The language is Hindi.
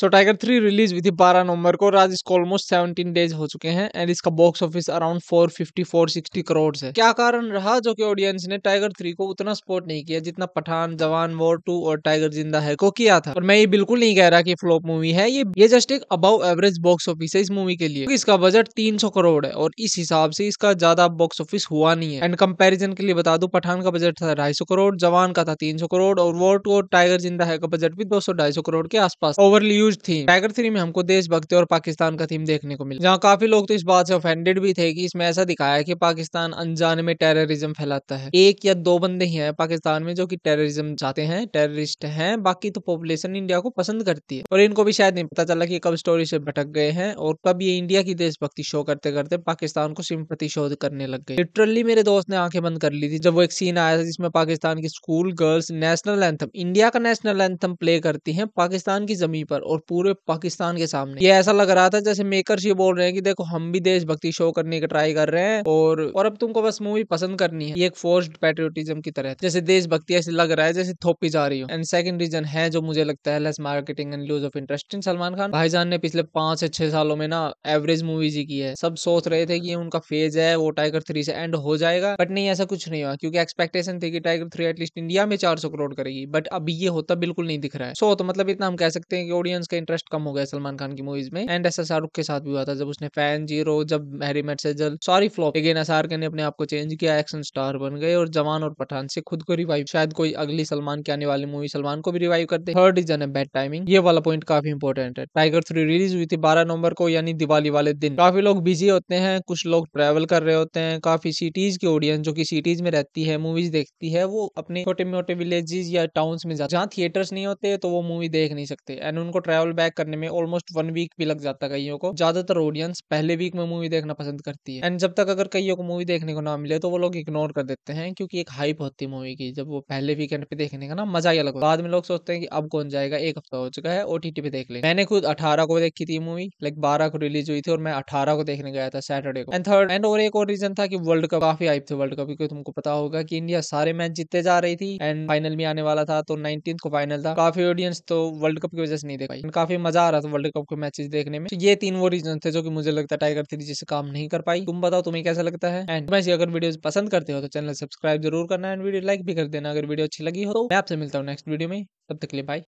सो टाइगर थ्री रिलीज हुई थी बारह नवंबर को और आज इसको ऑलमोस्ट सेवनटीन डेज हो चुके हैं एंड इसका box office around four fifty four sixty crore है क्या कारण रहा जो कि ऑडियंस ने टाइगर थ्री को उतना सपोर्ट नहीं किया जितना पठान जवान वॉर टू और टाइगर जिंदा है को किया था और मैं ये बिल्कुल नहीं कह रहा की फ्लॉप मूवी है ये ये जस्ट एक अबाउ एवरेज बॉक्स ऑफिस है इस मूवी के लिए इसका बजट तीन सौ करोड़ है और इस हिसाब से इसका ज्यादा बॉक्स ऑफिस हुआ नहीं है एंड कंपेरिजन के लिए बता दू पठान का बजट था ढाई करोड़ जवान का था तीन करोड़ और वॉर टू और टाइगर जिंदा है का बजट भी दो सौ करोड़ के आसपास overly use theme Tiger three में हमको देशभक्ति और पाकिस्तान का थीम देखने को मिला जहाँ काफी लोग तो इस बात से ऑफेंडेड भी थे कि इसमें ऐसा दिखाया है कि पाकिस्तान अनजाने में टेररिज्म फैलाता है एक या दो बंदे ही हैं पाकिस्तान में जो कि टेररिज्म चाहते हैं टेररिस्ट हैं बाकी तो पॉपुलेशन इंडिया को पसंद करती है और इनको भी शायद नहीं पता चला की कब स्टोरी से भटक गए हैं और कब ये इंडिया की देशभक्ति शो करते करते पाकिस्तान को सिंपति शोध करने लग गए लिटरली मेरे दोस्त ने आंखें बंद कर ली थी जब वो एक सीन आया था जिसमें पाकिस्तान की school girls national anthem India का नेशनल एंथम प्ले करती है पाकिस्तान की जमीन पर और पूरे पाकिस्तान के सामने ये ऐसा लग रहा था जैसे मेकर्स ये बोल रहे हैं कि देखो हम भी देशभक्ति शो करने की ट्राई कर रहे हैं और और अब तुमको बस मूवी पसंद करनी है ये एक फोर्स्ड पेट्रियोटिज्म की तरह जैसे देशभक्ति ऐसे लग रहा है जैसे थोपी जा रही हो एंड सेकंड रीजन है जो मुझे लगता है less marketing and lose of interest in Salman Khan Bhaijaan ने पिछले पांच से छह सालों में ना एवरेज मूवीज ही की है सब सोच रहे थे कि ये उनका फेज है वो टाइगर थ्री से एंड हो जाएगा बट नहीं ऐसा कुछ नहीं हुआ क्योंकि एक्सपेक्टेशन थी कि टाइगर थ्री एटलीस्ट इंडिया में चार करोड़ करेगी बट अब ये होता बिल्कुल नहीं दिख रहा है सो तो मतलब इतना हम कह सकते हैं कि ऑडियंस फैंस का इंटरेस्ट कम हो गया सलमान खान की मूवीज में एंड ऐसा शाहरुख के साथ भी हुआ था जब उसने फैन जीरो जब Harry met Sejal sorry flop again S R अपने आप को चेंज किया एक्शन स्टार बन गए और जवान और पठान से खुद को रिवाइव शायद कोई अगली सलमान की आने वाली मूवी सलमान को भी रिवाइव करते थर्ड इज है बैड टाइमिंग ये वाला पॉइंट काफी इंपॉर्टेंट है टाइगर थ्री रिलीज हुई थी बारह नवंबर को यानी दिवाली वाले दिन काफी लोग बिजी होते हैं कुछ लोग ट्रेवल कर रहे होते हैं काफी सिटीज की ऑडियंस जो की सिटीज में रहती है मूवीज देखती है वो अपने छोटे मोटे विलेजेस या टाउन में जहाँ थिएटर्स नहीं होते तो वो मूवी देख नहीं सकते एंड उनको ट्रैवल बैक करने में ऑलमोस्ट वन वीक भी लग जाता है कईयों को ज्यादातर ऑडियंस पहले वीक में मूवी देखना पसंद करती है एंड जब तक अगर कईयों को मूवी देखने को ना मिले तो वो लोग इग्नोर कर देते हैं क्योंकि एक हाइप होती है मूवी की जब वो पहले वीकेंड पे देखने का ना मजा ही अलग बाद में लोग सोचते हैं कि अब कौन जाएगा एक हफ्ता हो चुका है ओटीटी पे देख ले मैंने खुद अठारह को देखी थी मूवी लाइक बारह को रिलीज हुई थी और मैं अठारह को देखने गया था सैटरडे को एंड थर्ड एंड और एक और रीजन था कि वर्ल्ड कप काफी हाइप थे वर्ल्ड कप क्योंकि तुमको पता होगा की इंडिया सारे मैच जीते जा रही थी एंड फाइनल में आने वाला था तो नाइनटीन को फाइनल था काफी ऑडियंस तो वर्ल्ड कप की वजह से नहीं देखा काफी मजा आ रहा था वर्ल्ड कप के मैचेस देखने में ये तीन वो रीजन थे जो कि मुझे लगता है टाइगर थ्री जिससे काम नहीं कर पाई तुम बताओ तुम्हें कैसा लगता है एंड मैं अगर वीडियो पसंद करते हो तो चैनल सब्सक्राइब जरूर करना एंड वीडियो लाइक भी कर देना अगर वीडियो अच्छी लगी हो तो मैं आपसे मिलता हूँ नेक्स्ट वीडियो में तब तक के लिए